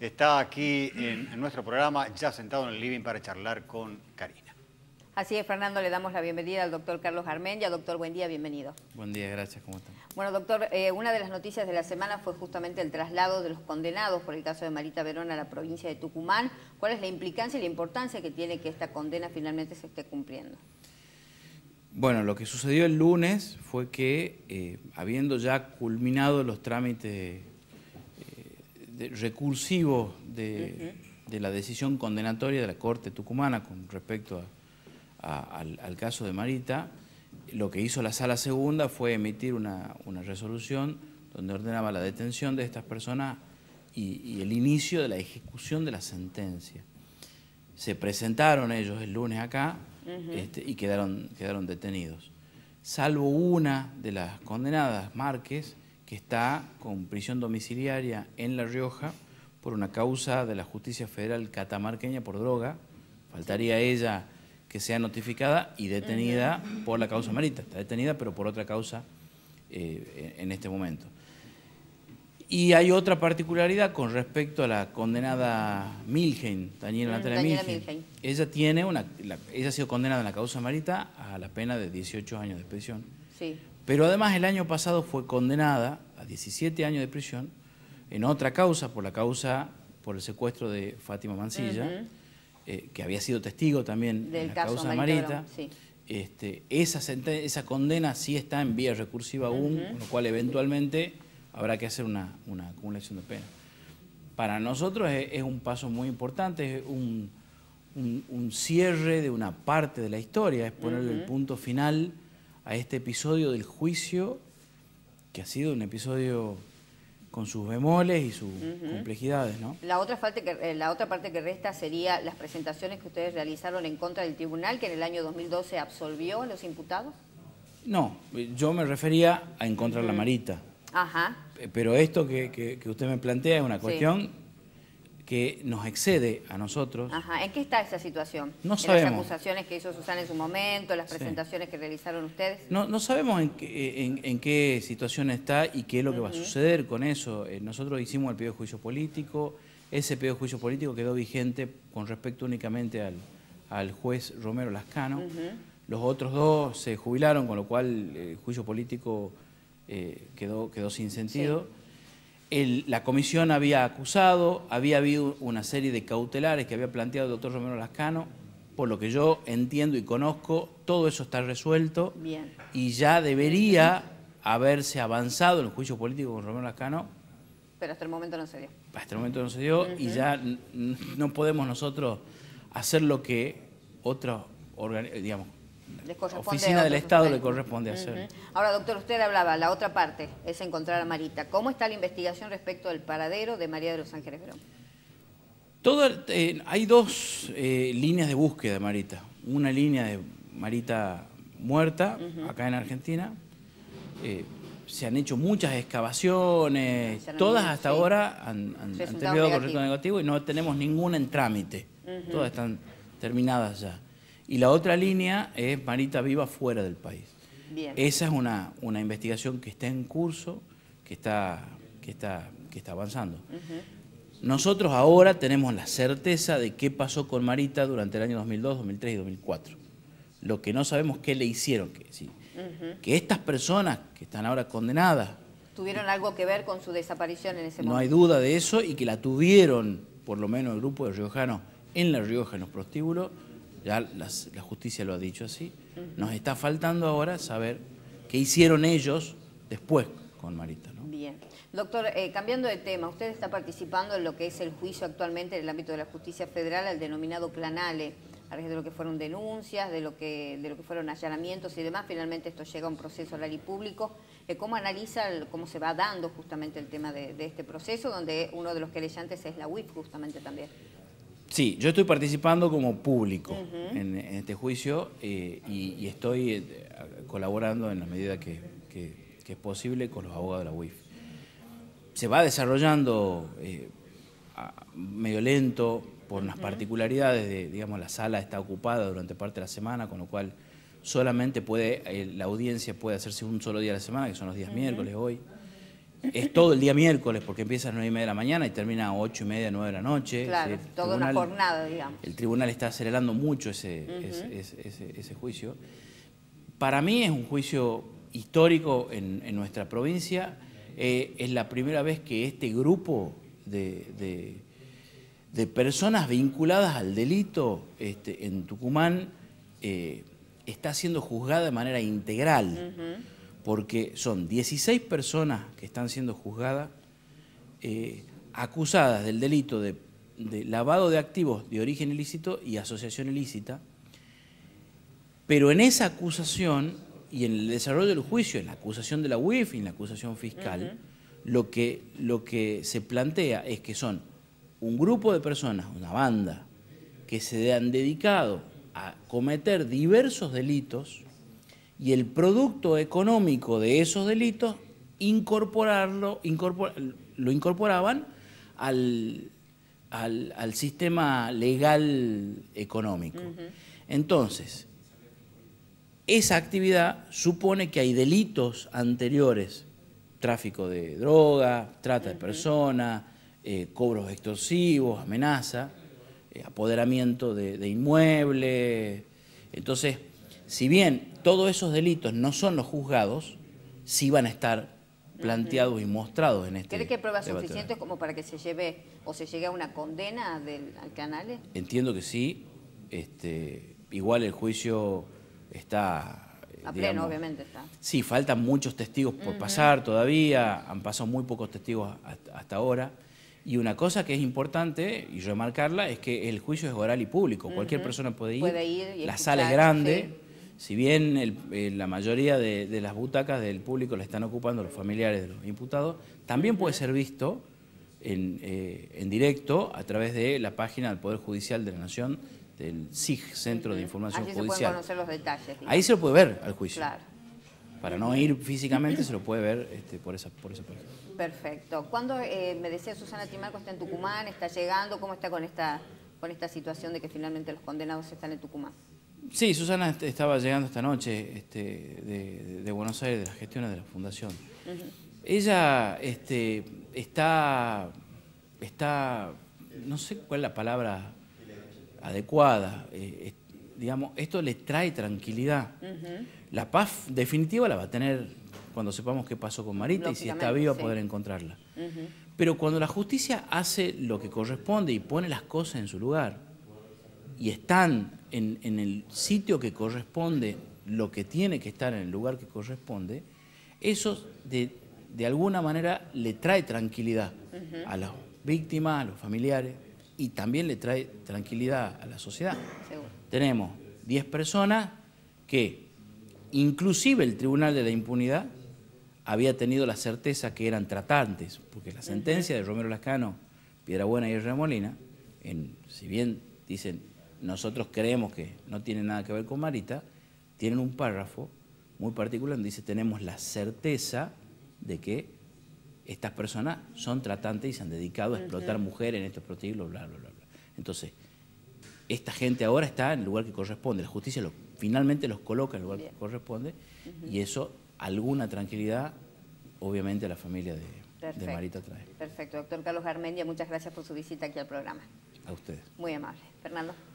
está aquí en, nuestro programa, ya sentado en el living para charlar con Karina. Así es, Fernando, le damos la bienvenida al doctor Carlos Armenia. Doctor, buen día, bienvenido. Buen día, gracias, ¿cómo están? Bueno, doctor, eh, una de las noticias de la semana fue justamente el traslado de los condenados por el caso de Marita Verón a la provincia de Tucumán. ¿Cuál es la implicancia y la importancia que tiene que esta condena finalmente se esté cumpliendo? Bueno, lo que sucedió el lunes fue que, eh, habiendo ya culminado los trámites recursivo de, la decisión condenatoria de la Corte Tucumana con respecto al, caso de Marita, lo que hizo la Sala Segunda fue emitir una, resolución donde ordenaba la detención de estas personas y, el inicio de la ejecución de la sentencia. Se presentaron ellos el lunes acá este, y quedaron, quedaron detenidos. Salvo una de las condenadas, Márquez, que está con prisión domiciliaria en La Rioja por una causa de la justicia federal catamarqueña por droga. Faltaría ella que sea notificada y detenida por la causa Marita. Está detenida, pero por otra causa eh, e-, en este momento. Y hay otra particularidad con respecto a la condenada Milgen, Daniela mm, Milgen. Ella, tiene una, ella ha sido condenada en la causa Marita a la pena de 18 años de prisión. Sí. Pero además el año pasado fue condenada a 17 años de prisión en otra causa, por la causa por el secuestro de Fátima Mancilla, eh, que había sido testigo también de la causa de Marita. Este, esa, condena sí está en vía recursiva aún, con lo cual eventualmente habrá que hacer una, acumulación de pena. Para nosotros es, un paso muy importante, es un, cierre de una parte de la historia, es ponerle el punto final a este episodio del juicio, que ha sido un episodio con sus bemoles y sus complejidades, ¿no? La otra, parte que, eh, la otra parte que resta sería las presentaciones que ustedes realizaron en contra del tribunal, que en el año 2012 absolvió a los imputados. No, eh, yo me refería a en contra la marita. Ajá. Eh, pero esto que, usted me plantea es una cuestión que nos excede a nosotros. ¿En qué está esa situación? No las acusaciones que hizo Susana en su momento, las presentaciones que realizaron ustedes? No, no sabemos en qué, situación está y qué es lo que va a suceder con eso. Eh, nosotros hicimos el pedido de juicio político, ese pedido de juicio político quedó vigente con respecto únicamente al, juez Romero Lascano. Los otros dos se jubilaron, con lo cual eh, el juicio político eh, quedó, quedó sin sentido la comisión había acusado, había habido una serie de cautelares que había planteado el doctor Romero Lascano, por lo que yo entiendo y conozco, todo eso está resuelto Bien. y ya debería haberse avanzado en el juicio político con Romero Lascano. Pero hasta el momento no se dio. Hasta el momento no se dio y ya no podemos nosotros hacer lo que otros, digamos, la oficina del Estado le corresponde hacer. Ahora, doctor, usted hablaba, la otra parte es encontrar a Marita. ¿Cómo está la investigación respecto al paradero de María de los Ángeles Verón? Todo, eh, hay dos eh, líneas de búsqueda de Marita. Una línea de Marita muerta, acá en Argentina. Eh, se han hecho muchas excavaciones, todas hasta ahora han, terminado tenido negativo y no tenemos ninguna en trámite. Todas están terminadas ya. Y la otra línea es Marita Viva fuera del país. Esa es una, una investigación que está en curso, que está, que está, que está avanzando. Nosotros ahora tenemos la certeza de qué pasó con Marita durante el año 2002, 2003 y 2004. Lo que no sabemos qué le hicieron. Que, que estas personas que están ahora condenadas... Tuvieron algo que ver con su desaparición en ese momento. No hay duda de eso y que la tuvieron, por lo menos el grupo de riojanos, en La Rioja, en los prostíbulos, ya la justicia lo ha dicho así, nos está faltando ahora saber qué hicieron ellos después con Marita. ¿no? Bien. Doctor, eh, cambiando de tema, usted está participando en lo que es el juicio actualmente en el ámbito de la justicia federal al denominado planale, a raíz de lo que fueron denuncias, de lo que, de lo que fueron allanamientos y demás. Finalmente esto llega a un proceso oral y público. Eh, ¿Cómo analiza cómo se va dando justamente el tema de, este proceso, donde uno de los querellantes es la UIF justamente también? Sí, yo estoy participando como público en, este juicio eh, y, estoy eh, colaborando en la medida que, es posible con los abogados de la UIF. Se va desarrollando eh, medio lento por las particularidades de, digamos, la sala está ocupada durante parte de la semana, con lo cual solamente puede, la audiencia puede hacerse un solo día a la semana, que son los días miércoles hoy es todo el día miércoles, porque empieza a las 9 y media de la mañana y termina a 8 y media, 9 de la noche. Claro, toda una jornada, digamos. El tribunal está acelerando mucho ese, ese, juicio. Para mí es un juicio histórico en, nuestra provincia. Eh, es la primera vez que este grupo de, personas vinculadas al delito este, en Tucumán eh, está siendo juzgada de manera integral porque son 16 personas que están siendo juzgadas, eh, acusadas del delito de, lavado de activos de origen ilícito y asociación ilícita, pero en esa acusación y en el desarrollo del juicio, en la acusación de la UIF y en la acusación fiscal, lo, que, lo que se plantea es que son un grupo de personas, una banda, que se han dedicado a cometer diversos delitos y el producto económico de esos delitos incorporarlo, lo incorporaban al, al, sistema legal económico. Entonces, esa actividad supone que hay delitos anteriores, tráfico de droga, trata de personas, eh, cobros extorsivos, amenaza, eh, apoderamiento de, de inmuebles. Entonces, si bien todos esos delitos no son los juzgados, sí van a estar planteados y mostrados en este ¿Cree que hay pruebas suficientes como para que se lleve o se llegue a una condena del, al Entiendo que sí. Este, igual el juicio está... Eh, a pleno, obviamente está. Sí, faltan muchos testigos por pasar todavía, han pasado muy pocos testigos hasta, ahora. Y una cosa que es importante, y remarcarla, es que el juicio es oral y público. Cualquier persona puede ir. la sala es grande. Si bien eh, la mayoría de, las butacas del público la están ocupando los familiares de los imputados, también puede ser visto en, eh, directo a través de la página del Poder Judicial de la Nación, del SIG, Centro de Información Judicial. Ahí se conocer los detalles. Ahí se lo puede ver al juicio. Claro. Para no ir físicamente, se lo puede ver este, por, esa, por página. Perfecto. ¿Cuándo, eh, me decía Susana Timarco, está en Tucumán, está llegando? ¿Cómo está con esta, con esta situación de que finalmente los condenados están en Tucumán? Sí, Susana estaba llegando esta noche este, de, Buenos Aires, de las gestiones de la fundación. Ella este, está, está, no sé cuál es la palabra adecuada, eh, digamos, esto le trae tranquilidad. La paz definitiva la va a tener cuando sepamos qué pasó con Marita y si está viva poder encontrarla. Pero cuando la justicia hace lo que corresponde y pone las cosas en su lugar y están en, el sitio que corresponde lo que tiene que estar en el lugar que corresponde, eso de, alguna manera le trae tranquilidad a las víctimas, a los familiares y también le trae tranquilidad a la sociedad. Tenemos 10 personas que inclusive el Tribunal de la Impunidad había tenido la certeza que eran tratantes, porque la sentencia de Romero Lascano, Piedrabuena y Remolina, en, si bien dicen nosotros creemos que no tiene nada que ver con Marita, tienen un párrafo muy particular donde dice, tenemos la certeza de que estas personas son tratantes y se han dedicado a explotar mujeres en estos prostíbulos, bla, bla, bla, Entonces, esta gente ahora está en el lugar que corresponde, la justicia finalmente los coloca en el lugar que corresponde y eso, alguna tranquilidad, obviamente, a la familia de, Marita trae. Perfecto, doctor Carlos Armendia, muchas gracias por su visita aquí al programa. A ustedes. Muy amable. Fernando.